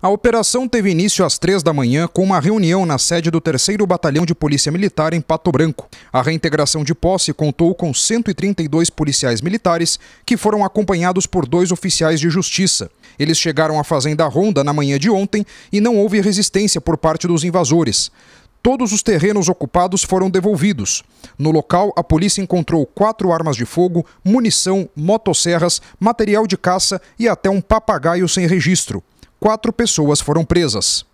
A operação teve início às três da manhã com uma reunião na sede do 3 Batalhão de Polícia Militar em Pato Branco. A reintegração de posse contou com 132 policiais militares que foram acompanhados por dois oficiais de justiça. Eles chegaram à Fazenda Ronda na manhã de ontem e não houve resistência por parte dos invasores. Todos os terrenos ocupados foram devolvidos. No local, a polícia encontrou quatro armas de fogo, munição, motosserras, material de caça e até um papagaio sem registro quatro pessoas foram presas.